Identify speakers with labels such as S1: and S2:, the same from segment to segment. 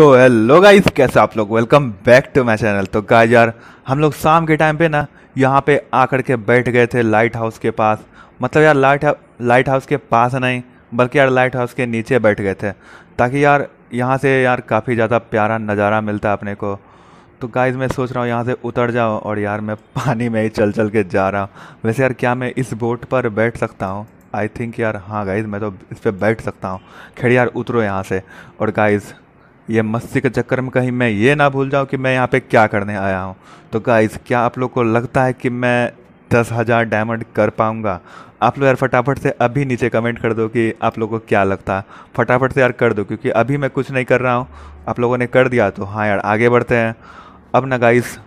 S1: so hello guys कैसे आप लोग welcome back to my channel तो गाइस यार हम लोग शाम के टाइम पे ना यहाँ पे आकर के बैठ गए थे लाइट हाउस के पास मतलब यार लाइट लाइट हाउस के पास नहीं बल्कि यार लाइट हाउस के नीचे बैठ गए थे ताकि यार यहाँ से यार काफ़ी ज़्यादा प्यारा नज़ारा मिलता है अपने को तो गाइज मैं सोच रहा हूँ यहाँ से उतर जाओ और यार मैं पानी में ही चल चल के जा रहा हूँ वैसे यार क्या मैं इस बोट पर बैठ सकता हूँ आई थिंक यार हाँ गाइज मैं तो इस पर बैठ सकता हूँ खैर यार उतरो यहाँ से और गाइज़ ये मस्ती के चक्कर में कहीं मैं ये ना भूल जाऊँ कि मैं यहाँ पे क्या करने आया हूँ तो गाइस क्या आप लोग को लगता है कि मैं दस हज़ार डायमंड कर पाऊँगा आप लोग यार फटाफट से अभी नीचे कमेंट कर दो कि आप लोगों को क्या लगता है फटाफट से यार कर दो क्योंकि अभी मैं कुछ नहीं कर रहा हूँ आप लोगों ने कर दिया तो हाँ यार आगे बढ़ते हैं अब ना गाइस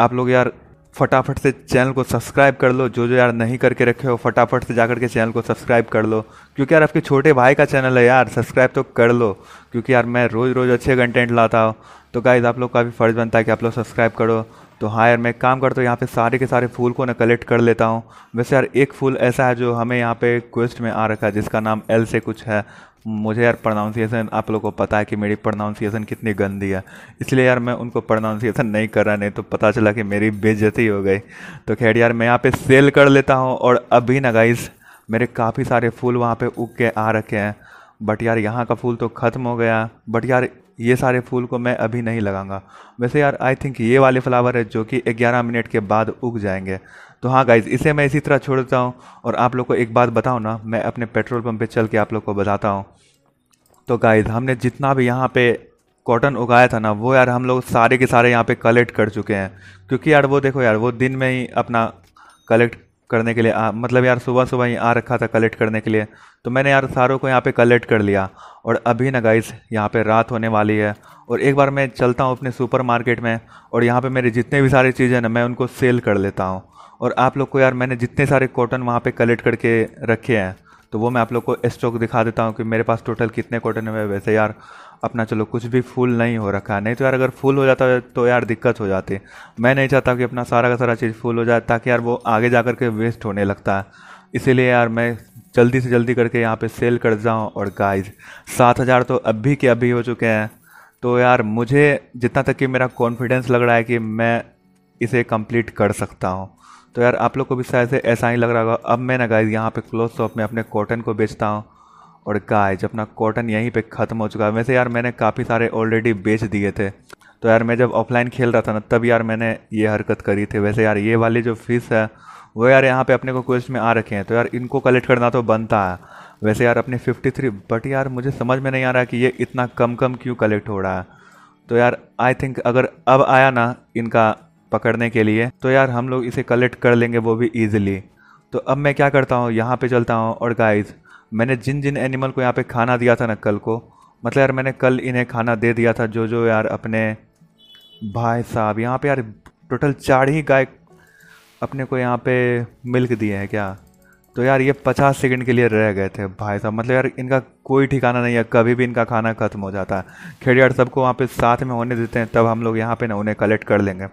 S1: आप लोग यार फटाफट से चैनल को सब्सक्राइब कर लो जो जो यार नहीं करके रखे हो फटाफट से जाकर के चैनल को सब्सक्राइब कर लो क्योंकि यार आपके छोटे भाई का चैनल है यार सब्सक्राइब तो कर लो क्योंकि यार मैं रोज़ रोज़ अच्छे कंटेंट लाता हूँ तो गाइज़ आप लोग का भी फ़र्ज़ बनता है कि आप लोग सब्सक्राइब करो तो हाँ यार मैं काम करता हूँ यहाँ पे सारे के सारे फूल को ना कलेक्ट कर लेता हूँ वैसे यार एक फूल ऐसा है जो हमें यहाँ पे क्वेस्ट में आ रखा है जिसका नाम एल से कुछ है मुझे यार प्रोनाउंसिएशन आप लोगों को पता है कि मेरी प्रोनाउंसिएशन कितनी गंदी है इसलिए यार मैं उनको प्रोनाउंसिएशन नहीं कर रहा नहीं तो पता चला कि मेरी बेजती हो गई तो खैर यार मैं यहाँ पे सेल कर लेता हूँ और अभी ना गाइस मेरे काफ़ी सारे फूल वहाँ पे उग के आ रखे हैं बट यार यहाँ का फूल तो ख़त्म हो गया बट यार ये सारे फूल को मैं अभी नहीं लगाऊंगा वैसे यार आई थिंक ये वाले फ्लावर है जो कि 11 मिनट के बाद उग जाएंगे तो हाँ गाइज़ इसे मैं इसी तरह छोड़ देता हूँ और आप लोग को एक बात बताऊँ ना मैं अपने पेट्रोल पम्प पर चल के आप लोग को बताता हूँ तो गाइज़ हमने जितना भी यहाँ पे कॉटन उगाया था ना वो यार हम लोग सारे के सारे यहाँ पे कलेक्ट कर चुके हैं क्योंकि यार वो देखो यार वो दिन में ही अपना कलेक्ट करने के लिए आ, मतलब यार सुबह सुबह ही आ रखा था कलेक्ट करने के लिए तो मैंने यार सारों को यहाँ पे कलेक्ट कर लिया और अभी ना गाइस यहाँ पे रात होने वाली है और एक बार मैं चलता हूँ अपने सुपर मार्केट में और यहाँ पे मेरे जितने भी सारी चीज़ें ना मैं उनको सेल कर लेता हूँ और आप लोग को यार मैंने जितने सारे कॉटन वहाँ पर कलेक्ट करके रखे हैं तो वो मैं आप लोग को स्टॉक दिखा देता हूँ कि मेरे पास टोटल कितने कॉटन है वैसे यार अपना चलो कुछ भी फुल नहीं हो रखा नहीं तो यार अगर फुल हो जाता तो यार दिक्कत हो जाती मैं नहीं चाहता कि अपना सारा का सारा चीज़ फुल हो जाए ताकि यार वो आगे जा कर के वेस्ट होने लगता है इसीलिए यार मैं जल्दी से जल्दी करके यहाँ पे सेल कर जाऊँ और गाइज सात हज़ार तो अभी के अभी हो चुके हैं तो यार मुझे जितना तक कि मेरा कॉन्फिडेंस लग रहा है कि मैं इसे कंप्लीट कर सकता हूँ तो यार आप लोग को भी शायद से ऐसा ही लग रहा होगा अब मैं ना गाइज यहाँ पे क्लोथ शॉप में अपने कॉटन को बेचता हूँ और गाइज अपना कॉटन यहीं पे ख़त्म हो चुका है वैसे यार मैंने काफ़ी सारे ऑलरेडी बेच दिए थे तो यार मैं जब ऑफलाइन खेल रहा था ना तब यार मैंने ये हरकत करी थी वैसे यार ये वाली जो फीस है वो यार यहाँ पे अपने को क्वेस्ट में आ रखे हैं तो यार इनको कलेक्ट करना तो बनता है वैसे यार अपने 53 बट यार मुझे समझ में नहीं आ रहा कि ये इतना कम कम क्यों कलेक्ट हो रहा है तो यार आई थिंक अगर अब आया ना इनका पकड़ने के लिए तो यार हम लोग इसे कलेक्ट कर लेंगे वो भी ईजिली तो अब मैं क्या करता हूँ यहाँ पर चलता हूँ और गाइज मैंने जिन जिन एनिमल को यहाँ पे खाना दिया था ना कल को मतलब यार मैंने कल इन्हें खाना दे दिया था जो जो यार अपने भाई साहब यहाँ पे यार टोटल चार ही गाय अपने को यहाँ पे मिल्क दिए हैं क्या तो यार ये पचास सेकंड के लिए रह गए थे भाई साहब मतलब यार इनका कोई ठिकाना नहीं है कभी भी इनका खाना ख़त्म हो जाता है खेड़ियाड़ सबको वहाँ पे साथ में होने देते हैं तब हम लोग यहाँ पे ना उन्हें कलेक्ट कर लेंगे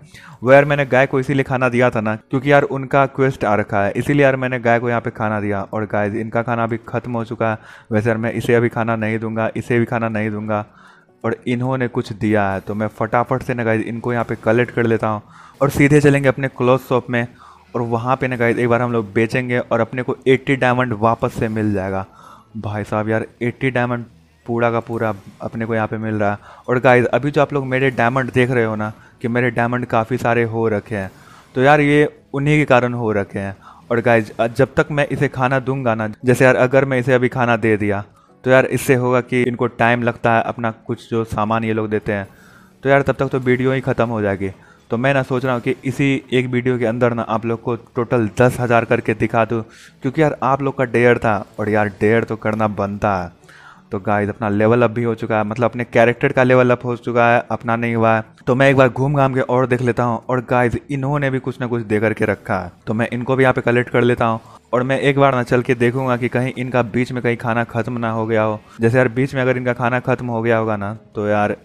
S1: वो यार मैंने गाय को इसीलिए खाना दिया था ना क्योंकि यार उनका क्वेस्ट आ रखा है इसीलिए यार मैंने गाय को यहाँ पे खाना दिया और गाय इनका खाना अभी ख़त्म हो चुका है वैसे यार मैं इसे अभी खाना नहीं दूंगा इसे भी खाना नहीं दूंगा और इन्होंने कुछ दिया है तो मैं फटाफट से ना गाय इनको यहाँ पे कलेक्ट कर लेता हूँ और सीधे चलेंगे अपने क्लोथ शॉप में और वहाँ पे ना गाय एक बार हम लोग बेचेंगे और अपने को 80 डायमंड वापस से मिल जाएगा भाई साहब यार 80 डायमंड पूरा का पूरा अपने को यहाँ पे मिल रहा है और गाइज अभी जो आप लोग मेरे डायमंड देख रहे हो ना कि मेरे डायमंड काफ़ी सारे हो रखे हैं तो यार ये उन्हीं के कारण हो रखे हैं और गाइज जब तक मैं इसे खाना दूंगा ना जैसे यार अगर मैं इसे अभी खाना दे दिया तो यार इससे होगा कि इनको टाइम लगता है अपना कुछ जो सामान ये लोग देते हैं तो यार तब तक तो वीडियो ही ख़त्म हो जाएगी तो मैं ना सोच रहा हूँ कि इसी एक वीडियो के अंदर ना आप लोग को टोटल दस हज़ार करके दिखा दूँ क्योंकि यार आप लोग का डेयर था और यार डेयर तो करना बनता है तो गाइस अपना लेवल अप भी हो चुका है मतलब अपने कैरेक्टर का लेवल अप हो चुका है अपना नहीं हुआ है तो मैं एक बार घूम घाम के और देख लेता हूँ और गाइस इन्होंने भी कुछ ना कुछ दे करके रखा है तो मैं इनको भी यहाँ पे कलेक्ट कर लेता हूँ और मैं एक बार ना चल के देखूंगा कि कहीं इनका बीच में कहीं खाना ख़त्म ना हो गया हो जैसे यार बीच में अगर इनका खाना ख़त्म हो गया होगा ना तो यार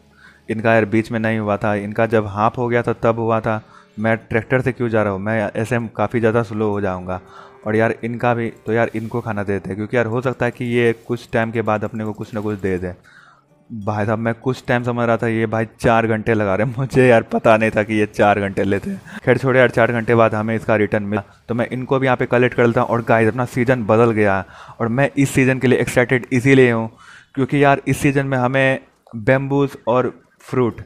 S1: इनका यार बीच में नहीं हुआ था इनका जब हाफ हो गया था तब हुआ था मैं ट्रैक्टर से क्यों जा रहा हूँ मैं ऐसे काफ़ी ज़्यादा स्लो हो जाऊँगा और यार इनका भी तो यार इनको खाना देते हैं क्योंकि यार हो सकता है कि ये कुछ टाइम के बाद अपने को कुछ ना कुछ दे दे भाई साहब मैं कुछ टाइम समझ रहा था ये भाई चार घंटे लगा रहे मुझे यार पता नहीं था कि ये चार घंटे लेते हैं खैर छोड़े यार चार घंटे बाद हमें इसका रिटर्न मिला तो मैं इनको भी यहाँ पे कलेक्ट कर लेता हूँ और गाइस अपना सीज़न बदल गया और मैं इस सीज़न के लिए एक्साइटेड इसीलिए हूँ क्योंकि यार इस सीज़न में हमें बेम्बूज और फ्रूट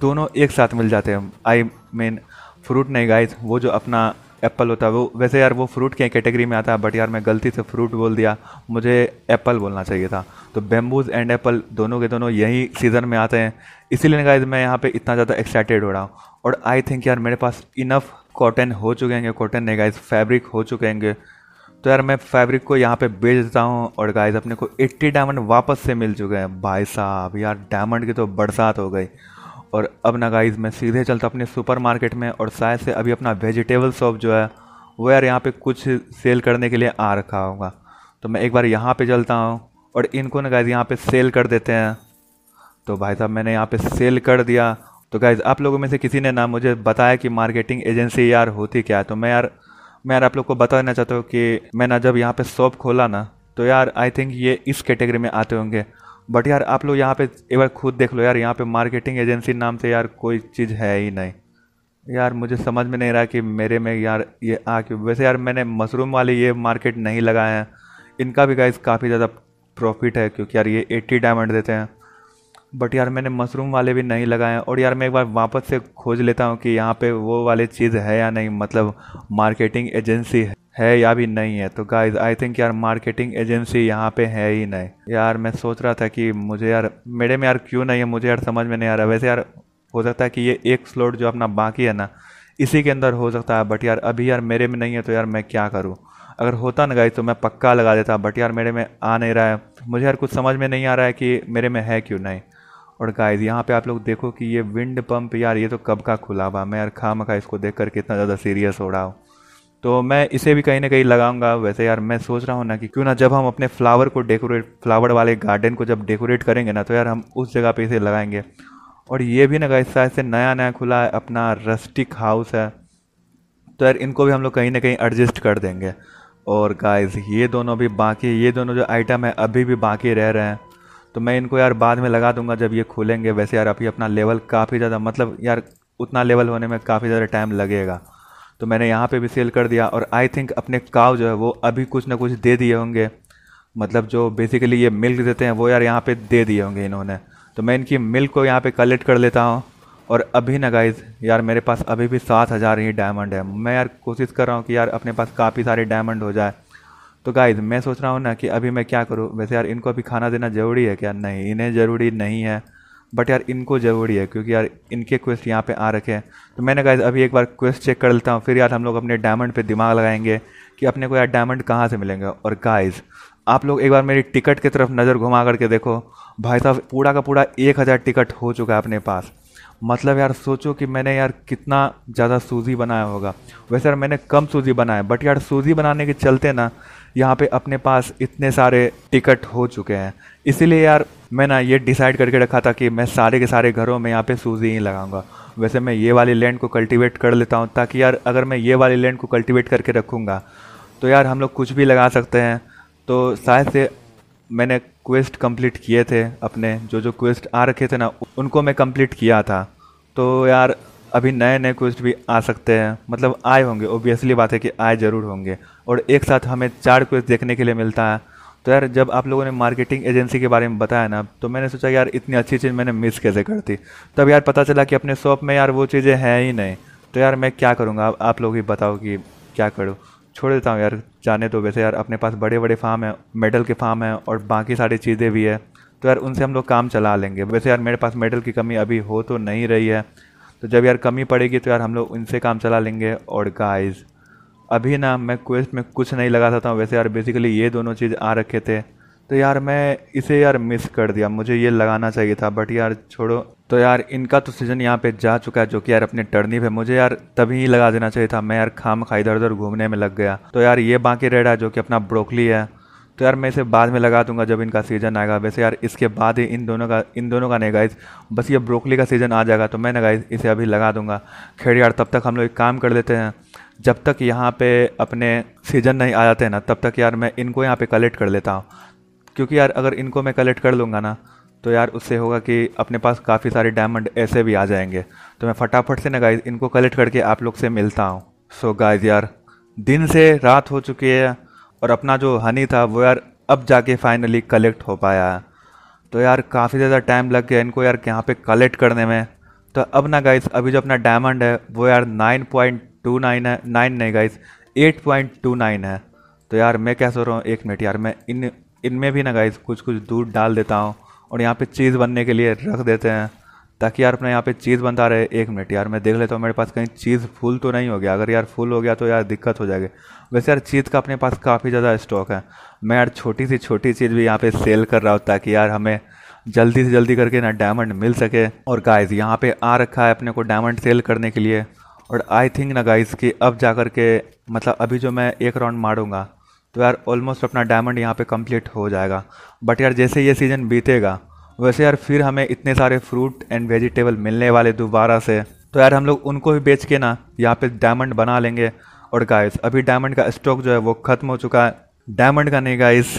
S1: दोनों एक साथ मिल जाते हैं आई मीन फ्रूट नहीं गाइस वो जो अपना एप्पल होता है वो वैसे यार वो फ्रूट के कैटेगरी में आता है बट यार मैं गलती से फ्रूट बोल दिया मुझे एप्पल बोलना चाहिए था तो बेम्बूज एंड एप्पल दोनों के दोनों यही सीज़न में आते हैं इसीलिए गाइज मैं यहाँ पे इतना ज़्यादा एक्साइटेड हो रहा हूँ और आई थिंक यार मेरे पास इनफ कॉटन हो चुके हैं कॉटन नहीं गाइज फैब्रिक हो चुके हैं तो यार मैं फैब्रिक को यहाँ पे बेच देता हूँ और गाइज अपने को 80 डायमंड वापस से मिल चुके हैं भाई साहब यार डायमंड की तो बरसात हो गई और अब ना गाइज मैं सीधे चलता अपने सुपर मार्केट में और शायद से अभी अपना वेजिटेबल शॉप जो है वो यार यहाँ पे कुछ सेल करने के लिए आ रखा होगा तो मैं एक बार यहाँ पे चलता हूँ और इनको ना गाइज यहाँ पे सेल कर देते हैं तो भाई साहब मैंने यहाँ पे सेल कर दिया तो गाइज आप लोगों में से किसी ने ना मुझे बताया कि मार्केटिंग एजेंसी यार होती क्या है तो मैं यार मैं यार आप लोग को बता देना चाहता हूँ कि मैंने जब यहाँ पे शॉप खोला ना तो यार आई थिंक ये इस कैटेगरी में आते होंगे बट यार आप लोग यहाँ पे एक बार खुद देख लो यार यहाँ पे मार्केटिंग एजेंसी नाम से यार कोई चीज़ है ही नहीं यार मुझे समझ में नहीं रहा कि मेरे में यार ये आ क्यों वैसे यार मैंने मशरूम वाले ये मार्केट नहीं लगाए हैं इनका भी गाइज काफ़ी ज़्यादा प्रॉफिट है क्योंकि यार ये एट्टी डायमंड देते हैं बट यार मैंने मशरूम वाले भी नहीं लगाए और यार मैं एक बार वापस से खोज लेता हूँ कि यहाँ पे वो वाली चीज़ है या नहीं मतलब मार्केटिंग एजेंसी है या भी नहीं है तो गाइज आई थिंक यार मार्केटिंग एजेंसी यहाँ पे है ही नहीं यार मैं सोच रहा था कि मुझे यार मेरे में यार क्यों नहीं है मुझे यार समझ में नहीं आ रहा वैसे यार हो सकता है कि ये एक स्लॉट जो अपना बाकी है ना इसी के अंदर हो सकता है बट यार अभी यार मेरे में नहीं है तो यार मैं क्या करूँ अगर होता ना गाइज तो मैं पक्का लगा देता बट यार मेरे में आ नहीं रहा है मुझे यार कुछ समझ में नहीं आ रहा है कि मेरे में है क्यों नहीं और गाइस यहाँ पे आप लोग देखो कि ये विंड पंप यार ये तो कब का खुला हुआ मैं यार खा मखा इसको देख कर कितना ज़्यादा सीरियस हो रहा हूँ तो मैं इसे भी कहीं ना कहीं लगाऊंगा वैसे यार मैं सोच रहा हूँ ना कि क्यों ना जब हम अपने फ्लावर को डेकोरेट फ्लावर वाले गार्डन को जब डेकोरेट करेंगे ना तो यार हम उस जगह पर इसे लगाएंगे और ये भी ना गाइस शायद से नया नया खुला है अपना रस्टिक हाउस है तो यार इनको भी हम लोग कहीं ना कहीं एडजस्ट कर देंगे और गाइस ये दोनों भी बाकी ये दोनों जो आइटम है अभी भी बाकी रह रहे हैं तो मैं इनको यार बाद में लगा दूंगा जब ये खुलेंगे वैसे यार अभी अपना लेवल काफ़ी ज़्यादा मतलब यार उतना लेवल होने में काफ़ी ज़्यादा टाइम लगेगा तो मैंने यहाँ पे भी सेल कर दिया और आई थिंक अपने काव जो है वो अभी कुछ ना कुछ दे दिए होंगे मतलब जो बेसिकली ये मिल्क देते हैं वो यार यहाँ पे दे दिए होंगे इन्होंने तो मैं इनकी मिल्क को यहाँ पे कलेक्ट कर लेता हूँ और अभी ना गाइज यार मेरे पास अभी भी सात हज़ार ही डायमंड है मैं यार कोशिश कर रहा हूँ कि यार अपने पास काफ़ी सारे डायमंड हो जाए तो गाइज मैं सोच रहा हूँ ना कि अभी मैं क्या करूँ वैसे यार इनको अभी खाना देना ज़रूरी है क्या नहीं इन्हें ज़रूरी नहीं है बट यार इनको ज़रूरी है क्योंकि यार इनके क्वेस्ट यहाँ पे आ रखे हैं तो मैंने गाइज अभी एक बार क्वेस्ट चेक कर लेता हूँ फिर यार हम लोग अपने डायमंड पर दिमाग लगाएंगे कि अपने को यार डायमंड कहाँ से मिलेंगे और गाइज आप लोग एक बार मेरी टिकट की तरफ नज़र घुमा करके देखो भाई साहब पूरा का पूरा एक हज़ार टिकट हो चुका है अपने पास मतलब यार सोचो कि मैंने यार कितना ज़्यादा सूजी बनाया होगा वैसे यार मैंने कम सूजी बनाया बट यार सूजी बनाने के चलते ना यहाँ पे अपने पास इतने सारे टिकट हो चुके हैं इसीलिए यार मैं ना ये डिसाइड करके रखा था कि मैं सारे के सारे घरों में यहाँ पे सूजी ही लगाऊंगा वैसे मैं ये वाली लैंड को कल्टीवेट कर लेता हूँ ताकि यार अगर मैं ये वाली लैंड को कल्टीवेट करके रखूँगा तो यार हम लोग कुछ भी लगा सकते हैं तो शायद से मैंने क्वेस्ट कंप्लीट किए थे अपने जो जो क्वेस्ट आ रखे थे ना उनको मैं कंप्लीट किया था तो यार अभी नए नए क्वेस्ट भी आ सकते हैं मतलब आए होंगे ओबियसली बात है कि आए ज़रूर होंगे और एक साथ हमें चार क्वेस्ट देखने के लिए मिलता है तो यार जब आप लोगों ने मार्केटिंग एजेंसी के बारे में बताया ना तो मैंने सोचा यार इतनी अच्छी चीज़ मैंने मिस कैसे कर दी तब यार पता चला कि अपने शॉप में यार वो चीज़ें हैं ही नहीं तो यार मैं क्या करूँगा आप, आप लोग ही बताओ कि क्या करूँ छोड़ देता हूँ यार जाने तो वैसे यार अपने पास बड़े बड़े फार्म हैं मेडल के फार्म हैं और बाकी सारी चीज़ें भी है तो यार उनसे हम लोग काम चला लेंगे वैसे यार मेरे पास मेडल की कमी अभी हो तो नहीं रही है तो जब यार कमी पड़ेगी तो यार हम लोग उनसे काम चला लेंगे और गाइस अभी ना मैं क्वेस्ट में कुछ नहीं लगा सकता हूँ वैसे यार बेसिकली ये दोनों चीज़ आ रखे थे तो यार मैं इसे यार मिस कर दिया मुझे ये लगाना चाहिए था बट यार छोड़ो तो यार इनका तो सीज़न यहाँ पे जा चुका है जो कि यार अपने टर्नी पे मुझे यार तभी ही लगा देना चाहिए था मैं यार खाम खा इधर उधर घूमने में लग गया तो यार ये बाकी रेड है जो कि अपना ब्रोकली है तो यार मैं इसे बाद में लगा दूंगा जब इनका सीज़न आएगा वैसे यार इसके बाद ही इन दोनों का इन दोनों का नहीं गाइज बस ये ब्रोकली का सीज़न आ जाएगा तो मैं ना गाइज इसे अभी लगा दूंगा खैर यार तब तक हम लोग एक काम कर लेते हैं जब तक यहाँ पे अपने सीज़न नहीं आ जाते ना तब तक यार मैं इनको यहाँ पे कलेक्ट कर लेता हूँ क्योंकि यार अगर इनको मैं कलेक्ट कर लूँगा ना तो यार उससे होगा कि अपने पास काफ़ी सारे डायमंड ऐसे भी आ जाएंगे तो मैं फटाफट से ना गाइज इनको कलेक्ट करके आप लोग से मिलता हूँ सो गाइज यार दिन से रात हो चुकी है और अपना जो हनी था वो यार अब जाके फाइनली कलेक्ट हो पाया तो यार काफ़ी ज़्यादा टाइम लग गया इनको यार यहाँ पे कलेक्ट करने में तो अब ना गाइस अभी जो अपना डायमंड है वो यार 9.29 है नाइन नहीं गाइस 8.29 है तो यार मैं क्या सो रहा हूँ एक मिनट यार मैं इन इनमें भी ना गाइस कुछ कुछ दूध डाल देता हूँ और यहाँ पे चीज़ बनने के लिए रख देते हैं ताकि यार अपने यहाँ पे चीज़ बनता रहे एक मिनट यार मैं देख लेता हूँ मेरे पास कहीं चीज़ फुल तो नहीं हो गया अगर यार फुल हो गया तो यार दिक्कत हो जाएगी वैसे यार चीज़ का अपने पास काफ़ी ज़्यादा स्टॉक है मैं यार छोटी सी छोटी चीज़ भी यहाँ पे सेल कर रहा हूँ ताकि यार हमें जल्दी से जल्दी करके ना डायमंड मिल सके और गाइज यहाँ पे आ रखा है अपने को डायमंड सेल करने के लिए और आई थिंक ना गाइज कि अब जा कर के मतलब अभी जो मैं एक राउंड मारूँगा तो यार ऑलमोस्ट अपना डायमंड यहाँ पे कंप्लीट हो जाएगा बट यार जैसे ये सीज़न बीतेगा वैसे यार फिर हमें इतने सारे फ्रूट एंड वेजिटेबल मिलने वाले दोबारा से तो यार हम लोग उनको भी बेच के ना यहाँ पे डायमंड बना लेंगे और गाइस अभी डायमंड का स्टॉक जो है वो ख़त्म हो चुका है डायमंड का नहीं गाइस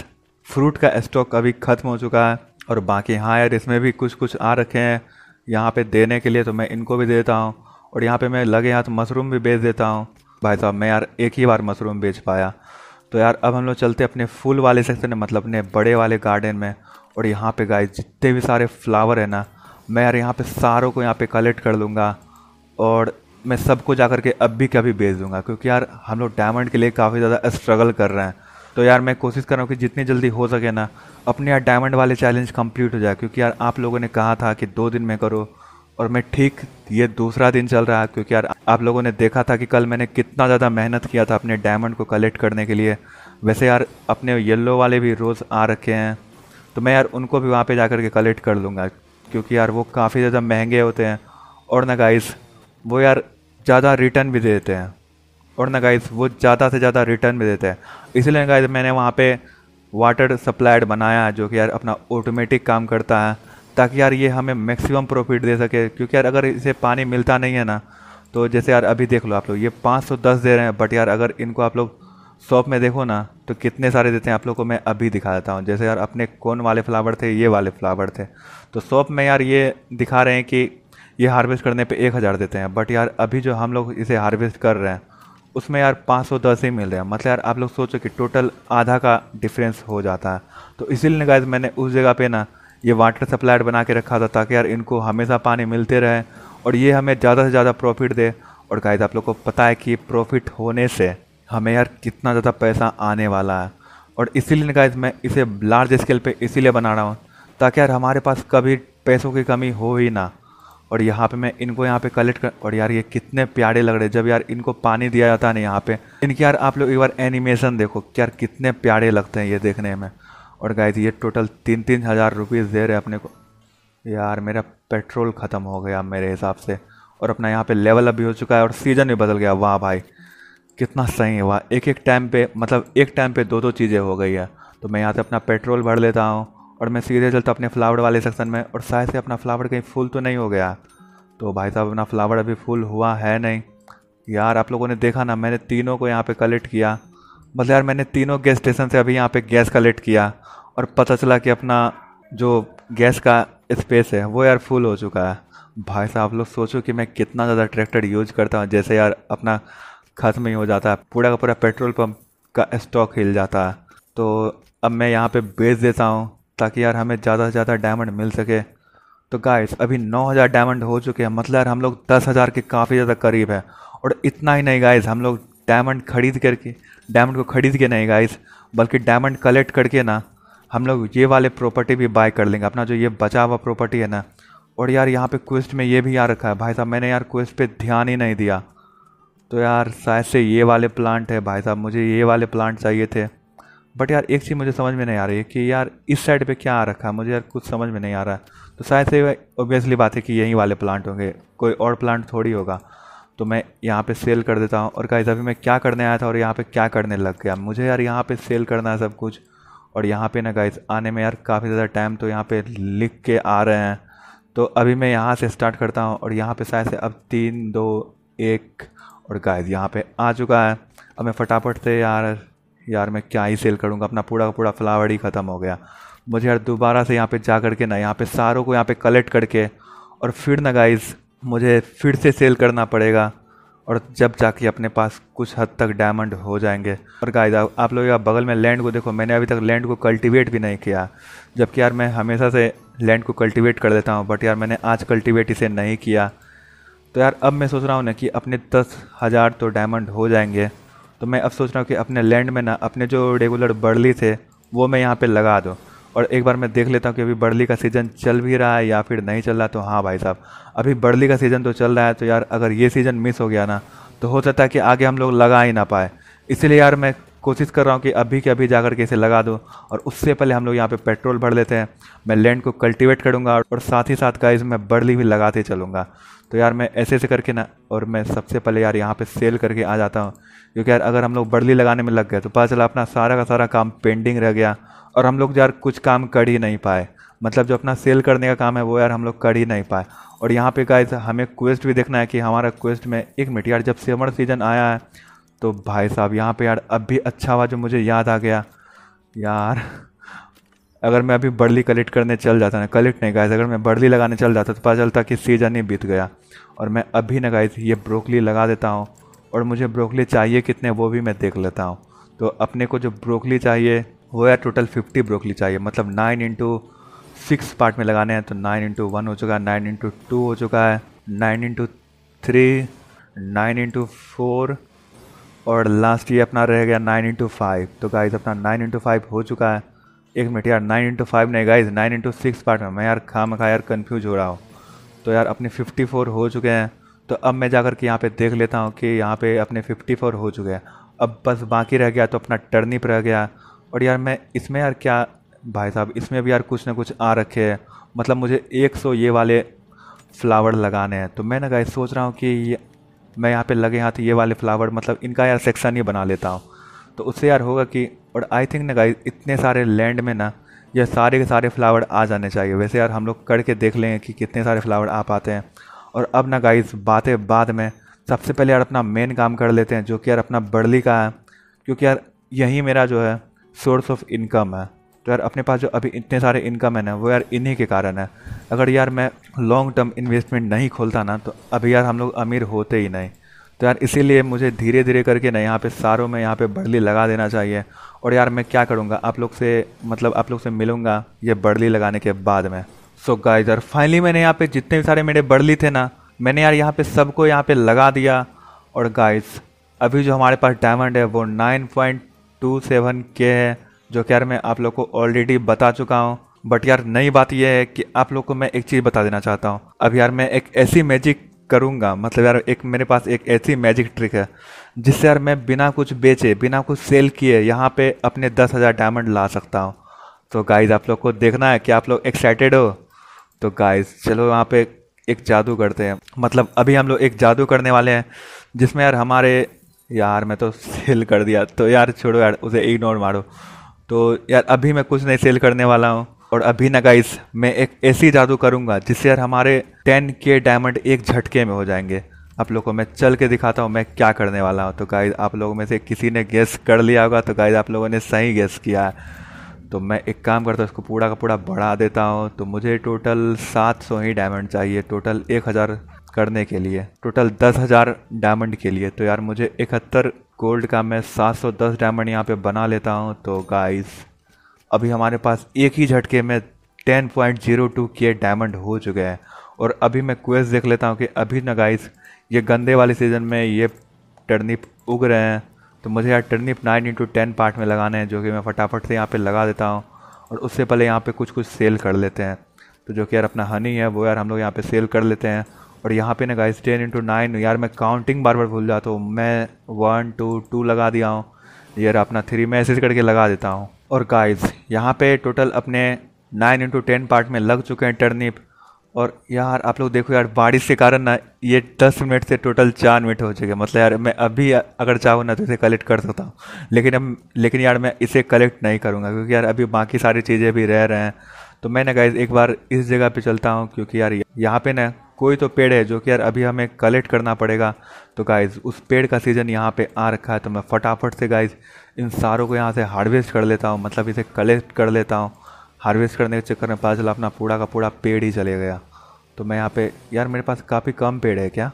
S1: फ्रूट का स्टॉक अभी ख़त्म हो चुका है और बाकी हाँ यार इसमें भी कुछ कुछ आ रखे हैं यहाँ पे देने के लिए तो मैं इनको भी देता हूँ और यहाँ पे मैं लगे हाथ तो मशरूम भी बेच देता हूँ भाई साहब मैं यार एक ही बार मशरूम बेच पाया तो यार अब हम लोग चलते अपने फूल वाले सेक्शन में मतलब अपने बड़े वाले गार्डन में और यहाँ पे गाइस जितने भी सारे फ्लावर है ना मैं यार यहाँ पे सारों को यहाँ पे कलेक्ट कर लूँगा और मैं सबको जा के अब भी कभी भेज दूँगा क्योंकि यार हम लोग डायमंड के लिए काफ़ी ज़्यादा स्ट्रगल कर रहे हैं तो यार मैं कोशिश कर रहा हूँ कि जितनी जल्दी हो सके ना अपने यार डायमंड वाले चैलेंज कंप्लीट हो जाए क्योंकि यार आप लोगों ने कहा था कि दो दिन में करो और मैं ठीक ये दूसरा दिन चल रहा है क्योंकि यार आप लोगों ने देखा था कि कल मैंने कितना ज़्यादा मेहनत किया था अपने डायमंड को कलेक्ट करने के लिए वैसे यार अपने येलो वाले भी रोज़ आ रखे हैं तो मैं यार उनको भी वहाँ पे जा कर के कलेक्ट कर लूँगा क्योंकि यार वो काफ़ी ज़्यादा महंगे होते हैं और ना गाइस वो यार ज़्यादा रिटर्न भी देते हैं और ना गाइस वो ज़्यादा से ज़्यादा रिटर्न भी देते हैं इसीलिए गाइस मैंने वहाँ पे वाटर सप्लाइड बनाया जो कि यार अपना ऑटोमेटिक काम करता है ताकि यार ये हमें मैक्सिमम प्रॉफिट दे सके क्योंकि यार अगर इसे पानी मिलता नहीं है ना तो जैसे यार अभी देख लो आप लोग ये पाँच सौ दस दे रहे हैं बट यार अगर इनको आप लोग शॉप में देखो ना तो कितने सारे देते हैं आप लोग को मैं अभी दिखा देता हूँ जैसे यार अपने कौन वाले फ्लावर थे ये वाले फ्लावर थे तो शॉप में यार ये दिखा रहे हैं कि ये हार्वेस्ट करने पे एक हज़ार देते हैं बट यार अभी जो हम लोग इसे हार्वेस्ट कर रहे हैं उसमें यार पाँच सौ दस ही मिल रहे हैं मतलब यार आप लोग सोचो कि टोटल आधा का डिफरेंस हो जाता है तो इसीलिए गाइज मैंने उस जगह पे ना ये वाटर सप्लायर बना के रखा था ताकि यार इनको हमेशा पानी मिलते रहे और ये हमें ज़्यादा से ज़्यादा प्रॉफिट दे और गाइज आप लोग को पता है कि प्रॉफिट होने से हमें यार कितना ज़्यादा पैसा आने वाला है और इसीलिए कहा मैं इसे लार्ज स्केल पे इसीलिए बना रहा हूँ ताकि यार हमारे पास कभी पैसों की कमी हो ही ना और यहाँ पे मैं इनको यहाँ पे कलेक्ट कर और यार ये कितने प्यारे लग रहे जब यार इनको पानी दिया जाता है ना यहाँ पे इनके यार आप लोग एक बार एनिमेशन देखो कि यार कितने प्यारे लगते हैं ये देखने में और गाय ये टोटल तीन तीन हज़ार रुपीज़ दे रहे अपने को यार मेरा पेट्रोल ख़त्म हो गया मेरे हिसाब से और अपना यहाँ पे लेवल अप भी हो चुका है और सीज़न भी बदल गया वाह भाई कितना सही हुआ एक एक टाइम पे मतलब एक टाइम पे दो दो चीज़ें हो गई है तो मैं यहाँ से अपना पेट्रोल भर लेता हूँ और मैं सीधे चलता अपने फ्लावर वाले सेक्शन में और शायद से अपना फ्लावर कहीं फुल तो नहीं हो गया तो भाई साहब अपना फ्लावर अभी फुल हुआ है नहीं यार आप लोगों ने देखा ना मैंने तीनों को यहाँ पे कलेक्ट किया बस मतलब यार मैंने तीनों गैस स्टेशन से अभी यहाँ पे गैस कलेक्ट किया और पता चला कि अपना जो गैस का स्पेस है वो यार फुल हो चुका है भाई साहब आप लोग सोचो कि मैं कितना ज़्यादा ट्रैक्टर यूज करता हूँ जैसे यार अपना ख़त्म ही हो जाता है पूरा का पूरा पेट्रोल पंप का स्टॉक हिल जाता है तो अब मैं यहाँ पे बेच देता हूँ ताकि यार हमें ज़्यादा से ज़्यादा डायमंड मिल सके तो गाइस अभी 9000 डायमंड हो चुके हैं मतलब यार हम लोग 10000 के काफ़ी ज़्यादा करीब है और इतना ही नहीं गाइस हम लोग डायमंड खरीद करके डायमंड को खरीद के नहीं गाइस बल्कि डायमंड कलेक्ट करके ना हम लोग ये वाले प्रॉपर्टी भी बाय कर लेंगे अपना जो ये बचा हुआ प्रॉपर्टी है ना और यार यहाँ पे क्वेस्ट में ये भी यहाँ रखा है भाई साहब मैंने यार क्वेस्ट पे ध्यान ही नहीं दिया तो यार शायद से ये वाले प्लांट है भाई साहब मुझे ये वाले प्लांट चाहिए थे बट यार एक चीज़ मुझे समझ में नहीं आ रही है कि यार इस साइड पे क्या आ रखा है मुझे यार कुछ समझ में नहीं आ रहा है तो शायद से ऑब्वियसली बात है कि यहीं वाले प्लांट होंगे कोई और प्लांट थोड़ी होगा तो मैं यहाँ पे सेल कर देता हूँ और गाइस अभी मैं क्या करने आया था और यहाँ पे क्या करने लग गया मुझे यार यहाँ पे सेल करना है सब कुछ और यहाँ पे ना गाइस आने में यार काफ़ी ज़्यादा टाइम तो यहाँ पे लिख के आ रहे हैं तो अभी मैं यहाँ से स्टार्ट करता हूँ और यहाँ पे शायद से अब तीन दो एक और गाइस यहाँ पे आ चुका है अब मैं फटाफट से यार यार मैं क्या ही सेल करूँगा अपना पूरा का पूरा फ्लावर ही ख़त्म हो गया मुझे यार दोबारा से यहाँ पे जा करके ना यहाँ पे सारों को यहाँ पे कलेक्ट करके और फिर ना गाइस मुझे फिर से सेल करना पड़ेगा और जब जाके अपने पास कुछ हद तक डायमंड हो जाएंगे और गाइस आप लोग यार बगल में लैंड को देखो मैंने अभी तक लैंड को कल्टिवेट भी नहीं किया जबकि यार मैं हमेशा से लैंड को कल्टिवेट कर देता हूँ बट यार मैंने आज कल्टिवेट इसे नहीं किया तो यार अब मैं सोच रहा हूँ ना कि अपने दस हज़ार तो डायमंड हो जाएंगे तो मैं अब सोच रहा हूँ कि अपने लैंड में ना अपने जो रेगुलर बर्ली थे वो मैं यहाँ पे लगा दूँ और एक बार मैं देख लेता हूँ कि अभी बर्ली का सीज़न चल भी रहा है या फिर नहीं चल रहा तो हाँ भाई साहब अभी बर्ली का सीज़न तो चल रहा है तो यार अगर ये सीज़न मिस हो गया ना तो हो सकता है कि आगे हम लोग लगा ही ना पाए इसलिए यार मैं कोशिश कर रहा हूँ कि अभी के अभी जाकर के इसे लगा दो और उससे पहले हम लोग यहाँ पे पेट्रोल भर लेते हैं मैं लैंड को कल्टीवेट करूँगा और साथ ही साथ का इसमें बर्ली भी लगाते चलूँगा तो यार मैं ऐसे ऐसे करके ना और मैं सबसे पहले यार यहाँ पे सेल करके आ जाता हूँ क्योंकि यार अगर हम लोग बड़ली लगाने में लग गए तो पता चला अपना सारा का सारा काम पेंडिंग रह गया और हम लोग यार कुछ काम कर ही नहीं पाए मतलब जो अपना सेल करने का काम है वो यार हम लोग कर ही नहीं पाए और यहाँ पे गाइस हमें क्वेस्ट भी देखना है कि हमारा क्वेस्ट में एक मिनट यार जब समर सीज़न आया है तो भाई साहब यहाँ पे यार अब भी अच्छा हुआ जो मुझे याद आ गया यार अगर मैं अभी बर्ली कलेक्ट करने चल जाता ना कलेक्ट नहीं गाइस अगर मैं बर्ली लगाने चल जाता तो पता चलता कि सीजन ही बीत गया और मैं अभी ना गाइस ये ब्रोकली लगा देता हूँ और मुझे ब्रोकली चाहिए कितने वो भी मैं देख लेता हूँ तो अपने को जो ब्रोकली चाहिए वो है टोटल फिफ्टी ब्रोकली चाहिए मतलब नाइन इंटू सिक्स पार्ट में लगाने हैं तो नाइन इंटू वन हो चुका है नाइन इंटू टू हो चुका है nine into three nine into four और लास्ट ये अपना रह गया नाइन इंटू फाइव तो गाइज अपना नाइन इंटू फाइव हो चुका है एक मिनट यार नाइन इंटू फाइव नहीं guys nine into six part में मैं यार खाम खा यार कन्फ्यूज हो रहा हूँ तो यार अपने फिफ्टी फोर हो चुके हैं तो अब मैं जाकर के यहाँ पे देख लेता हूँ कि यहाँ पे अपने फिफ्टी फोर हो चुके हैं अब बस बाकी रह गया तो अपना टर्निप रह गया और यार मैं इसमें यार क्या भाई साहब इसमें भी यार कुछ ना कुछ आ रखे है मतलब मुझे एक सौ ये वाले फ्लावर लगाने हैं तो मैं ना गाइज सोच रहा हूँ कि मैं यहाँ पे लगे हाथ ये वाले फ्लावर मतलब इनका यार सेक्शन ही बना लेता हूँ तो उससे यार होगा कि और आई थिंक ना गाइज इतने सारे लैंड में ना ये सारे के सारे फ्लावर आ जाने चाहिए वैसे यार हम लोग करके देख लेंगे कि कितने सारे फ्लावर आ पाते हैं और अब ना गाइज बातें बाद में सबसे पहले यार अपना मेन काम कर लेते हैं जो कि यार अपना बर्ली का है क्योंकि यार यही मेरा जो है सोर्स ऑफ इनकम है तो यार अपने पास जो अभी इतने सारे इनकम है ना वो यार इन्हीं के कारण है अगर यार मैं लॉन्ग टर्म इन्वेस्टमेंट नहीं खोलता ना तो अभी यार हम लोग अमीर होते ही नहीं तो यार इसीलिए मुझे धीरे धीरे करके ना यहाँ पे सारों में यहाँ पे बर्ली लगा देना चाहिए और यार मैं क्या करूँगा आप लोग से मतलब आप लोग से मिलूँगा ये बर्ली लगाने के बाद में सो गाइस यार फाइनली मैंने यहाँ पे जितने भी सारे मेरे बर्ली थे ना मैंने यार यहाँ पे सबको यहाँ पे लगा दिया और गाइस अभी जो हमारे पास डायमंड है वो नाइन के है जो कि यार मैं आप लोग को ऑलरेडी बता चुका हूँ बट यार नई बात यह है कि आप लोग को मैं एक चीज़ बता देना चाहता हूँ अब यार मैं एक ऐसी मैजिक करूँगा मतलब यार एक मेरे पास एक ऐसी मैजिक ट्रिक है जिससे यार मैं बिना कुछ बेचे बिना कुछ सेल किए यहाँ पे अपने दस हज़ार डायमंड ला सकता हूँ तो गाइज आप लोग को देखना है कि आप लोग एक्साइटेड हो तो गाइज चलो यहाँ पे एक जादू करते हैं मतलब अभी हम लोग एक जादू करने वाले हैं जिसमें यार हमारे यार मैं तो सेल कर दिया तो यार छोड़ो यार उसे इग्नोर मारो तो यार अभी मैं कुछ नहीं सेल करने वाला हूँ और अभी ना गाइस मैं एक ऐसी जादू करूंगा जिससे यार हमारे टेन के डायमंड एक झटके में हो जाएंगे आप लोग को मैं चल के दिखाता हूँ मैं क्या करने वाला हूँ तो गाइज आप लोगों में से किसी ने गेस कर लिया होगा तो गाइज आप लोगों ने सही गेस किया है तो मैं एक काम करता हूँ इसको पूरा का पूरा बढ़ा देता हूँ तो मुझे टोटल सात सौ ही डायमंड चाहिए टोटल एक हज़ार करने के लिए टोटल दस हज़ार डायमंड के लिए तो यार मुझे इकहत्तर गोल्ड का मैं सात सौ दस डायमंड यहाँ पर बना लेता हूँ तो गाइस अभी हमारे पास एक ही झटके में 10.02 के डायमंड हो चुके हैं और अभी मैं क्वेस्ट देख लेता हूँ कि अभी ना गाइस ये गंदे वाले सीज़न में ये टर्निप उग रहे हैं तो मुझे यार turnip nine into ten part में लगाने हैं जो कि मैं फटाफट से यहाँ पे लगा देता हूँ और उससे पहले यहाँ पे कुछ कुछ सेल कर लेते हैं तो जो कि यार अपना हनी है वो यार हम लोग यहाँ पे सेल कर लेते हैं और यहाँ पे ना गाइस टेन इंटू नाइन यार मैं काउंटिंग बार बार भूल जाता हूँ मैं वन टू टू लगा दिया हूँ यार अपना थ्री मैसेज करके लगा देता हूँ और गाइस यहाँ पे टोटल अपने नाइन इंटू टेन पार्ट में लग चुके हैं टर्निप और यार आप लोग देखो यार बारिश के कारण ना ये दस मिनट से टोटल चार मिनट हो चुके मतलब यार मैं अभी अगर चाहूँ ना तो इसे कलेक्ट कर सकता हूँ लेकिन अब लेकिन यार मैं इसे कलेक्ट नहीं करूँगा क्योंकि यार अभी बाकी सारी चीज़ें भी रह रहे हैं तो मैं ना गाइज एक बार इस जगह पर चलता हूँ क्योंकि यार यहाँ पर ना कोई तो पेड़ है जो कि यार अभी हमें कलेक्ट करना पड़ेगा तो गाइज उस पेड़ का सीज़न यहाँ पर आ रखा है तो मैं फटाफट से गाइज इन सारों को यहाँ से हार्वेस्ट कर लेता हूँ मतलब इसे कलेक्ट कर लेता हूँ हार्वेस्ट करने के चक्कर में पता चला अपना पूरा का पूरा पेड़ ही चले गया तो मैं यहाँ पे यार मेरे पास काफ़ी कम पेड़ है क्या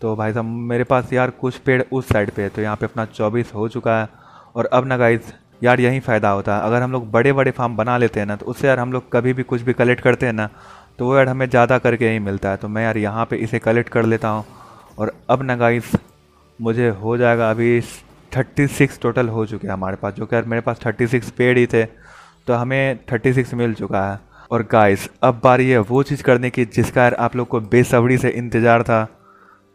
S1: तो भाई साहब मेरे पास यार कुछ पेड़ उस साइड पे है तो यहाँ पे अपना चौबीस हो चुका है और अब ना गाइज यार यही फ़ायदा होता है अगर हम लोग बड़े बड़े फार्म बना लेते हैं ना तो उससे यार हम लोग कभी भी कुछ भी कलेक्ट करते हैं ना तो वो यार हमें ज़्यादा करके ही मिलता है तो मैं यार यहाँ पर इसे कलेक्ट कर लेता हूँ और अब ना गाइज मुझे हो जाएगा अभी थर्टी सिक्स टोटल हो चुके हैं हमारे पास जो कि मेरे पास थर्टी सिक्स पेड़ ही थे तो हमें थर्टी सिक्स मिल चुका है और गाइस अब बारी है वो चीज़ करने की जिसका यार आप लोग को बेसब्री से इंतज़ार था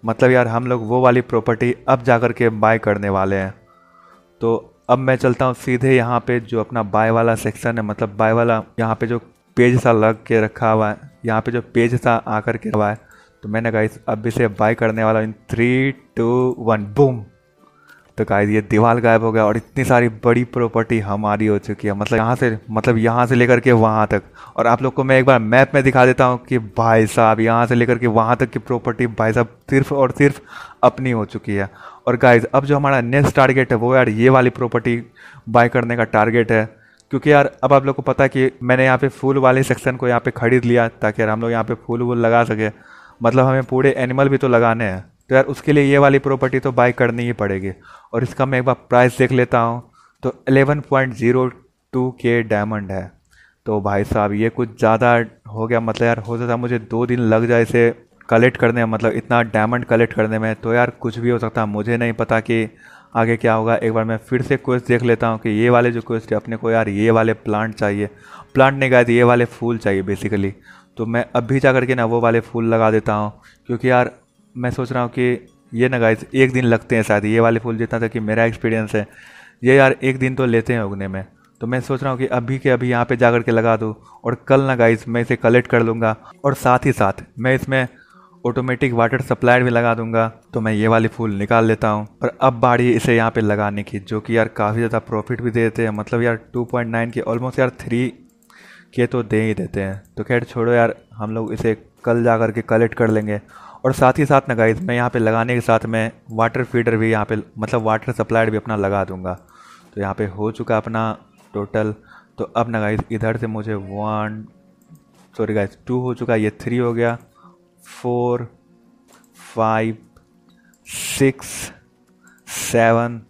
S1: मतलब यार हम लोग वो वाली प्रॉपर्टी अब जा कर के बाय करने वाले हैं तो अब मैं चलता हूँ सीधे यहाँ पे जो अपना बाय वाला सेक्शन है मतलब बाय वाला यहाँ पे जो पेज सा लग के रखा हुआ है यहाँ पे जो पेज सा आकर के हुआ है तो मैंने कहा अब इसे बाय करने वाला in three two one boom तो गाइस ये दीवार गायब हो गया और इतनी सारी बड़ी प्रॉपर्टी हमारी हो चुकी है मतलब यहाँ से मतलब यहाँ से लेकर के वहाँ तक और आप लोग को मैं एक बार मैप में दिखा देता हूँ कि भाई साहब यहाँ से लेकर के वहाँ तक की प्रॉपर्टी भाई साहब सिर्फ और सिर्फ अपनी हो चुकी है और गाइज अब जो हमारा नेक्स्ट टारगेट है वो यार ये वाली प्रॉपर्टी बाय करने का टारगेट है क्योंकि यार अब आप लोग को पता है कि मैंने यहाँ पे फूल वाले सेक्शन को यहाँ पे खरीद लिया ताकि यार हम लोग यहाँ पे फूल वूल लगा सके मतलब हमें पूरे एनिमल भी तो लगाने हैं तो यार उसके लिए ये वाली प्रॉपर्टी तो बाय करनी ही पड़ेगी और इसका मैं एक बार प्राइस देख लेता हूँ तो एलेवन पॉइंट ज़ीरो टू के डायमंड है तो भाई साहब ये कुछ ज़्यादा हो गया मतलब यार हो सकता मुझे दो दिन लग जाए इसे कलेक्ट करने में मतलब इतना डायमंड कलेक्ट करने में तो यार कुछ भी हो सकता है मुझे नहीं पता कि आगे क्या होगा एक बार मैं फिर से क्वेश्चन देख लेता हूँ कि ये वाले जो क्वेश्चन है अपने को यार ये वाले प्लांट चाहिए प्लांट नहीं गए थे ये वाले फूल चाहिए बेसिकली तो मैं अभी जा करके ना वो वाले फूल लगा देता हूँ क्योंकि यार मैं सोच रहा हूँ कि ये ना गाइस एक दिन लगते हैं शायद ये वाले फूल जितना था कि मेरा एक्सपीरियंस है ये यार एक दिन तो लेते हैं उगने में तो मैं सोच रहा हूँ कि अभी के अभी यहाँ पे जा के लगा दूँ और कल ना गाइस मैं इसे कलेक्ट कर लूँगा और साथ ही साथ मैं इसमें ऑटोमेटिक वाटर सप्लायर भी लगा दूंगा तो मैं ये वाली फूल निकाल लेता हूँ और अब बारी इसे यहाँ पे लगाने की जो कि यार काफ़ी ज़्यादा प्रॉफिट भी देते हैं मतलब यार 2.9 के ऑलमोस्ट यार थ्री के तो दे ही देते हैं तो खैर छोड़ो यार हम लोग इसे कल जा कर के कलेक्ट कर लेंगे और साथ ही साथ ना गाइज मैं यहाँ पे लगाने के साथ मैं वाटर फीडर भी यहाँ पे मतलब वाटर सप्लाइड भी अपना लगा दूँगा तो यहाँ पे हो चुका अपना टोटल तो अब ना गाइज इधर से मुझे वन सॉरी गाइज टू हो चुका ये थ्री हो गया four five six seven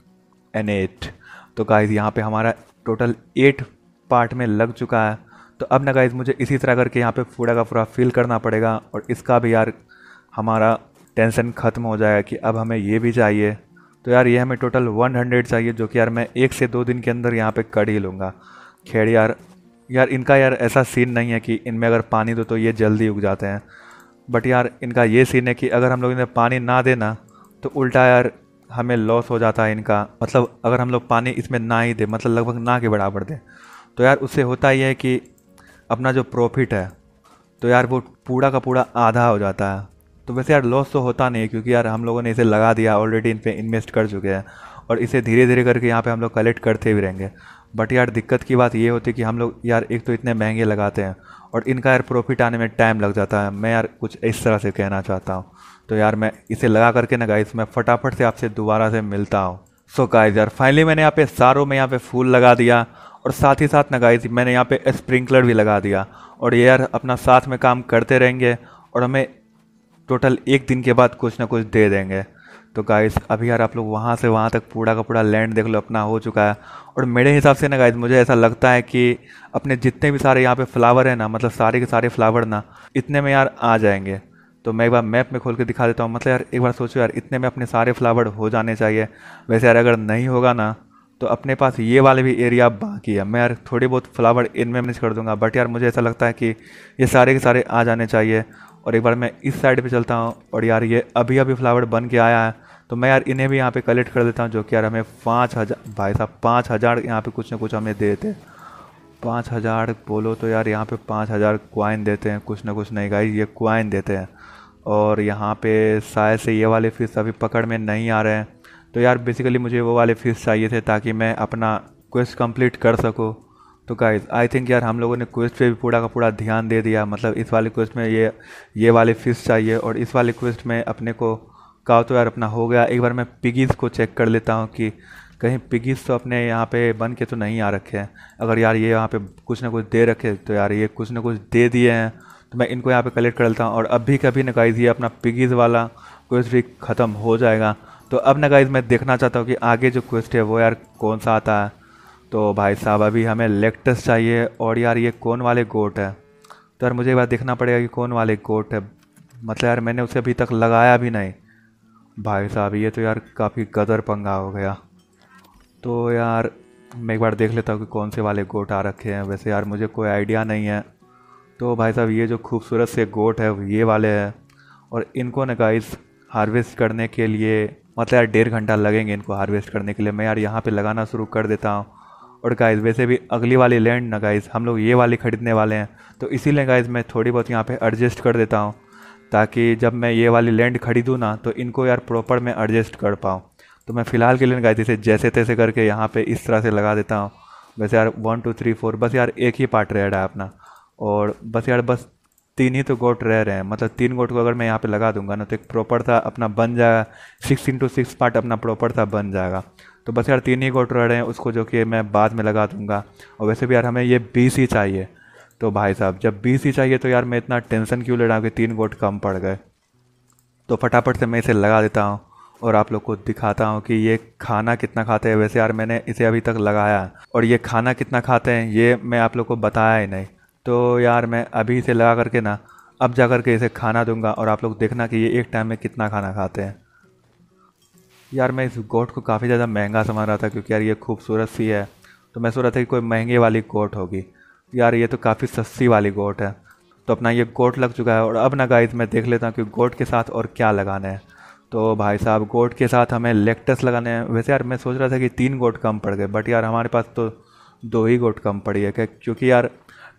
S1: and eight तो गाइज यहाँ पे हमारा टोटल एट पार्ट में लग चुका है तो अब ना गाइस मुझे इसी तरह करके यहाँ पे पूरा का पूरा फिल करना पड़ेगा और इसका भी यार हमारा टेंशन ख़त्म हो जाएगा कि अब हमें ये भी चाहिए तो यार ये हमें टोटल वन हंड्रेड चाहिए जो कि यार मैं एक से दो दिन के अंदर यहाँ पे कर ही लूँगा खैर यार यार इनका यार ऐसा सीन नहीं है कि इनमें अगर पानी दो तो ये जल्दी उग जाते हैं बट यार इनका ये सीन है कि अगर हम लोग इन्हें पानी ना देना तो उल्टा यार हमें लॉस हो जाता है इनका मतलब अगर हम लोग पानी इसमें ना ही दें मतलब लगभग ना के बराबर दें तो यार उससे होता ही है कि अपना जो प्रॉफिट है तो यार वो पूरा का पूरा आधा हो जाता है तो वैसे यार लॉस तो होता नहीं है क्योंकि यार हम लोगों ने इसे लगा दिया ऑलरेडी इन पर इन्वेस्ट कर चुके हैं और इसे धीरे धीरे करके यहाँ पे हम लोग कलेक्ट करते भी रहेंगे बट यार दिक्कत की बात ये होती है कि हम लोग यार एक तो इतने महंगे लगाते हैं और इनका यार प्रॉफिट आने में टाइम लग जाता है मैं यार कुछ इस तरह से कहना चाहता हूँ तो यार मैं इसे लगा करके ना गाइस मैं फटाफट से आपसे दोबारा से मिलता हूँ सो गाइस यार फाइनली मैंने यहाँ पे सारों में यहाँ पे फूल लगा दिया और साथ ही साथ ना गाइस मैंने यहाँ पे स्प्रिंकलर भी लगा दिया और ये यार अपना साथ में काम करते रहेंगे और हमें टोटल एक दिन के बाद कुछ ना कुछ दे देंगे तो गाइस अभी यार आप लोग वहाँ से वहाँ तक पूरा का पूरा लैंड देख लो अपना हो चुका है और मेरे हिसाब से ना गाइस मुझे ऐसा लगता है कि अपने जितने भी सारे यहाँ पे फ्लावर हैं ना मतलब सारे के सारे फ्लावर ना इतने में यार आ जाएंगे तो मैं एक बार मैप में खोल के दिखा देता हूँ मतलब यार एक बार सोचो यार इतने में अपने सारे फ्लावर हो जाने चाहिए वैसे यार अगर नहीं होगा ना तो अपने पास ये वाले भी एरिया बाकी है मैं यार थोड़े बहुत फ्लावर इनमें मैनेज कर दूंगा बट यार मुझे ऐसा लगता है कि ये सारे के सारे आ जाने चाहिए और एक बार मैं इस साइड पे चलता हूँ और यार ये अभी अभी फ्लावर बन के आया है तो मैं यार इन्हें भी यहाँ पे कलेक्ट कर देता हूँ जो कि यार हमें पाँच हज़ार भाई साहब पाँच हज़ार यहाँ पे कुछ ना कुछ हमें देते पाँच हज़ार बोलो तो यार यहाँ पे पाँच हज़ार क्वाइन देते हैं कुछ ना कुछ नहीं गाई ये क्वाइन देते हैं और यहाँ पे शायद से ये वाले फिश अभी पकड़ में नहीं आ रहे हैं तो यार बेसिकली मुझे वो वाले फिश चाहिए थे ताकि मैं अपना क्वेस्ट कंप्लीट कर सकूँ तो गाइज आई थिंक यार हम लोगों ने क्वेस्ट पे भी पूरा का पूरा ध्यान दे दिया मतलब इस वाले क्वेस्ट में ये ये वाले फिश चाहिए और इस वाले क्वेस्ट में अपने को का तो यार अपना हो गया एक बार मैं पिगीज़ को चेक कर लेता हूँ कि कहीं पिगीज़ तो अपने यहाँ पे बन के तो नहीं आ रखे हैं अगर यार ये यहाँ पे कुछ ना कुछ दे रखे तो यार ये कुछ ना कुछ दे दिए हैं तो मैं इनको यहाँ पे कलेक्ट कर लेता हूँ और अभी कभी ना गाइज ये अपना पिगीज़ वाला क्वेस्ट भी ख़त्म हो जाएगा तो अब ना गाइज मैं देखना चाहता हूँ कि आगे जो क्वेस्ट है वो यार कौन सा आता है तो भाई साहब अभी हमें लेक्टस चाहिए और यार ये कौन वाले गोट है तो यार मुझे एक बार देखना पड़ेगा कि कौन वाले गोट है मतलब यार मैंने उसे अभी तक लगाया भी नहीं भाई साहब ये तो यार काफ़ी गदर पंगा हो गया तो यार मैं एक बार देख लेता हूँ कि कौन से वाले गोट आ रखे हैं वैसे यार मुझे कोई आइडिया नहीं है तो भाई साहब ये जो खूबसूरत से गोट है ये वाले हैं और इनको ना गाइस हार्वेस्ट करने के लिए मतलब यार डेढ़ घंटा लगेंगे इनको हार्वेस्ट करने के लिए मैं यार यहाँ पे लगाना शुरू कर देता हूँ और गाइस वैसे भी अगली वाली लैंड ना गाइस हम लोग ये वाली ख़रीदने वाले हैं तो इसीलिए गाइस मैं थोड़ी बहुत यहाँ पे एडजस्ट कर देता हूँ ताकि जब मैं ये वाली लैंड खरीदूँ ना तो इनको यार प्रॉपर मैं एडजस्ट कर पाऊँ तो मैं फ़िलहाल के लिए गाइस इसे जैसे तैसे करके यहाँ पर इस तरह से लगा देता हूँ वैसे यार वन टू थ्री फोर बस यार एक ही पार्ट रेड है अपना और बस यार बस तीन ही तो गोट रह रहे हैं मतलब तीन गोट को अगर मैं यहाँ पे लगा दूंगा ना तो एक प्रॉपर था अपना बन जाएगा सिक्स इंटू सिक्स पार्ट अपना प्रॉपर था बन जाएगा तो बस यार तीन ही गोट रहे हैं उसको जो कि मैं बाद में लगा दूंगा और वैसे भी यार हमें ये बीस ही चाहिए तो भाई साहब जब बीस ही चाहिए तो यार मैं इतना टेंशन क्यों ले रहा हूँ कि तीन गोट कम पड़ गए तो फटाफट से मैं इसे लगा देता हूँ और आप लोग को दिखाता हूँ कि ये खाना कितना खाते हैं वैसे यार मैंने इसे अभी तक लगाया और ये खाना कितना खाते हैं ये मैं आप लोग को बताया ही नहीं तो यार मैं अभी इसे लगा करके ना अब जा करके इसे खाना दूंगा और आप लोग देखना कि ये एक टाइम में कितना खाना खाते हैं यार मैं इस कोट को काफ़ी ज़्यादा महंगा समझ रहा था क्योंकि यार ये खूबसूरत सी है तो मैं सोच रहा था कि कोई महंगे वाली कोट होगी यार ये तो काफ़ी सस्ती वाली कोट है तो अपना ये कोट लग चुका है और अब ना गाइस मैं देख लेता हूँ कि गोट के साथ और क्या लगाना है तो भाई साहब गोट के साथ हमें लेक्टस लगाने हैं वैसे यार मैं सोच रहा था कि तीन गोट कम पड़ गए बट यार हमारे पास तो दो ही गोट कम पड़ी है क्योंकि यार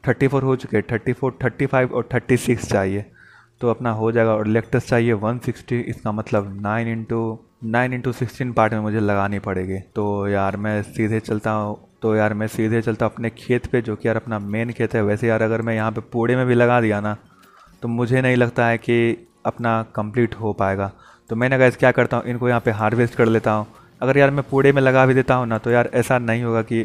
S1: थर्टी फोर हो चुके हैं थर्टी फोर थर्टी फाइव और थर्टी सिक्स चाहिए तो अपना हो जाएगा और लेक्टस चाहिए वन सिक्सटी इसका मतलब nine into nine into sixteen part में मुझे लगानी पड़ेगी तो यार मैं सीधे चलता हूँ तो यार मैं सीधे चलता हूँ अपने खेत पे जो कि यार अपना मेन खेत है वैसे यार अगर मैं यहाँ पे पूड़े में भी लगा दिया ना तो मुझे नहीं लगता है कि अपना कंप्लीट हो पाएगा तो मैंने कहा क्या करता हूँ इनको यहाँ पे हार्वेस्ट कर लेता हूँ अगर यार मैं पूड़े में लगा भी देता हूँ ना तो यार ऐसा नहीं होगा कि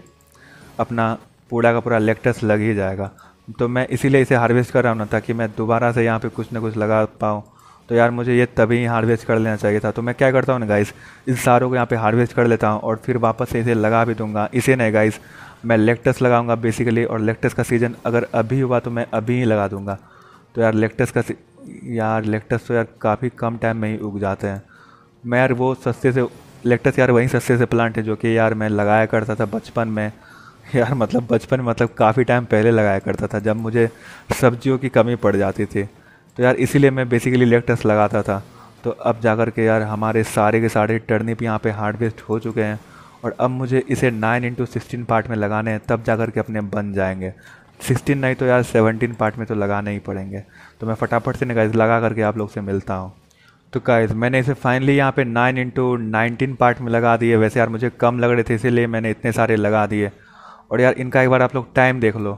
S1: अपना पूड़ा का पूरा लेक्टस लग ही जाएगा तो मैं इसीलिए इसे हार्वेस्ट कर रहा हूँ ना ताकि मैं दोबारा से यहाँ पे कुछ ना कुछ लगा पाऊँ तो यार मुझे ये तभी हार्वेस्ट कर लेना चाहिए था तो मैं क्या करता हूँ ना गाइस इन सारों को यहाँ पे हार्वेस्ट कर लेता हूँ और फिर वापस से इसे लगा भी दूंगा इसे नहीं गाइस मैं लेक्टस लगाऊंगा बेसिकली और लेक्टस का सीज़न अगर अभी हुआ तो मैं अभी ही लगा दूंगा तो यार लेक्टस का यार लेक्टस तो यार काफ़ी कम टाइम में ही उग जाते हैं मैं यार वो सस्ते से लेक्टस यार वहीं सस्ते से प्लांट है जो कि यार मैं लगाया करता था बचपन में यार मतलब बचपन मतलब काफ़ी टाइम पहले लगाया करता था जब मुझे सब्जियों की कमी पड़ जाती थी तो यार इसीलिए मैं बेसिकली टेस्ट लगाता था तो अब जा कर के यार हमारे सारे के सारे टर्निप यहाँ पे बेस्ट हो चुके हैं और अब मुझे इसे नाइन इंटू सिक्सटीन पार्ट में लगाने हैं तब जा कर के अपने बन जाएंगे सिक्सटीन नहीं तो यार सेवनटीन पार्ट में तो लगाने ही पड़ेंगे तो मैं फटाफट से निकाइज लगा करके आप लोग से मिलता हूँ तो काइज मैंने इसे फाइनली यहाँ पे नाइन इंटू नाइनटीन पार्ट में लगा दिए वैसे यार मुझे कम लग रहे थे इसीलिए मैंने इतने सारे लगा दिए और यार इनका एक बार आप लोग टाइम देख लो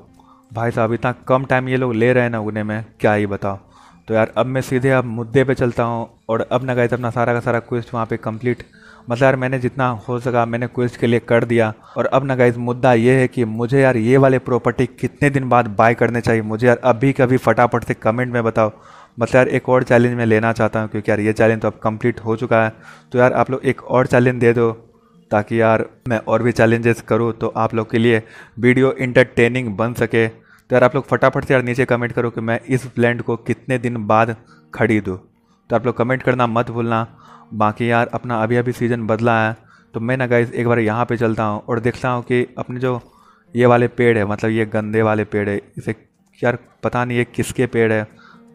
S1: भाई साहब इतना कम टाइम ये लोग ले रहे हैं ना उगने में क्या ही बताओ तो यार अब मैं सीधे अब मुद्दे पे चलता हूँ और अब ना गए तो अपना सारा का सारा क्वेस्ट वहाँ पे कंप्लीट मतलब यार मैंने जितना हो सका मैंने क्वेस्ट के लिए कर दिया और अब ना गाइज मुद्दा ये है कि मुझे यार ये वाले प्रॉपर्टी कितने दिन बाद बाय करने चाहिए मुझे यार अभी कभी फटाफट से कमेंट में बताओ मतलब यार एक और चैलेंज मैं लेना चाहता हूँ क्योंकि यार ये चैलेंज तो अब कम्प्लीट हो चुका है तो यार आप लोग एक और चैलेंज दे दो ताकि यार मैं और भी चैलेंजेस करूँ तो आप लोग के लिए वीडियो इंटरटेनिंग बन सके तो यार आप लोग फटाफट से यार नीचे कमेंट करो कि मैं इस ब्लेंड को कितने दिन बाद खरीदूँ तो आप लोग कमेंट करना मत भूलना बाकी यार अपना अभी अभी सीज़न बदला है तो मैं ना गाइज एक बार यहाँ पे चलता हूँ और देखता हूँ कि अपने जो ये वाले पेड़ है मतलब ये गंदे वाले पेड़ है इसे यार पता नहीं ये किसके पेड़ है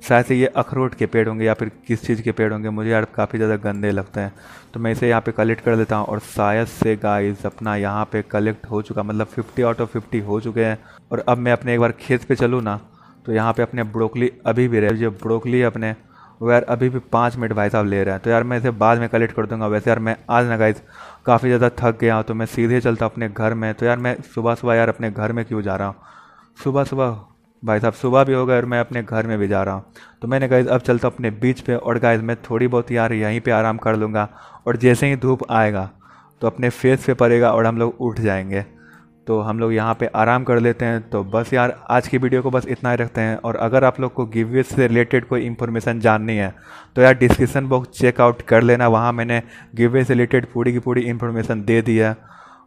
S1: शायद से ये अखरोट के पेड़ होंगे या फिर किस चीज़ के पेड़ होंगे मुझे यार काफ़ी ज़्यादा गंदे लगते हैं तो मैं इसे यहाँ पे कलेक्ट कर लेता हूँ और शायद से गाइस अपना यहाँ पे कलेक्ट हो चुका मतलब 50 आउट ऑफ 50 हो चुके हैं और अब मैं अपने एक बार खेत पे चलूँ ना तो यहाँ पे अपने ब्रोकली अभी भी रहे जो ब्रोकली अपने वो यार अभी भी पाँच मिनट भाई साहब ले रहे हैं तो यार मैं इसे बाद में कलेक्ट कर दूंगा वैसे यार मैं आज ना गाइज काफ़ी ज़्यादा थक गया हूँ तो मैं सीधे चलता अपने घर में तो यार मैं सुबह सुबह यार अपने घर में क्यों जा रहा हूँ सुबह सुबह भाई साहब सुबह भी हो गए और मैं अपने घर में भी जा रहा हूँ तो मैंने गाइज अब चलता अपने बीच पे और गाइज मैं थोड़ी बहुत यार यहीं पे आराम कर लूँगा और जैसे ही धूप आएगा तो अपने फेस पे पड़ेगा और हम लोग उठ जाएंगे तो हम लोग यहाँ पे आराम कर लेते हैं तो बस यार आज की वीडियो को बस इतना ही रखते हैं और अगर आप लोग को गिवे से रिलेटेड कोई इन्फॉर्मेशन जाननी है तो यार डिस्क्रिप्शन बॉक्स चेकआउट कर लेना वहाँ मैंने गिवे से रिलेटेड पूरी की पूरी इन्फॉर्मेशन दे दी है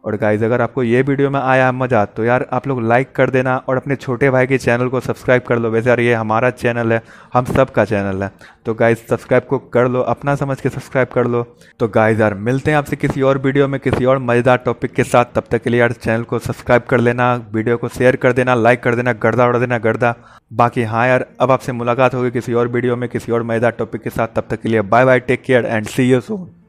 S1: और गाइज़ अगर आपको ये वीडियो में आया मज़ा तो यार आप लोग लाइक कर देना और अपने छोटे भाई के चैनल को सब्सक्राइब कर लो वैसे यार ये हमारा चैनल है हम सब का चैनल है तो गाइज़ सब्सक्राइब को कर लो अपना समझ के सब्सक्राइब कर लो तो गाइज़ यार मिलते हैं आपसे किसी और वीडियो में किसी और मज़ेदार टॉपिक के साथ तब तक के लिए यार चैनल को सब्सक्राइब कर लेना वीडियो को शेयर कर देना लाइक कर देना गर्दा उड़ देना गर्दा बाकी हाँ यार अब आपसे मुलाकात होगी किसी और वीडियो में किसी और मज़ेदार टॉपिक के साथ तब तक के लिए bye bye take care and see you Son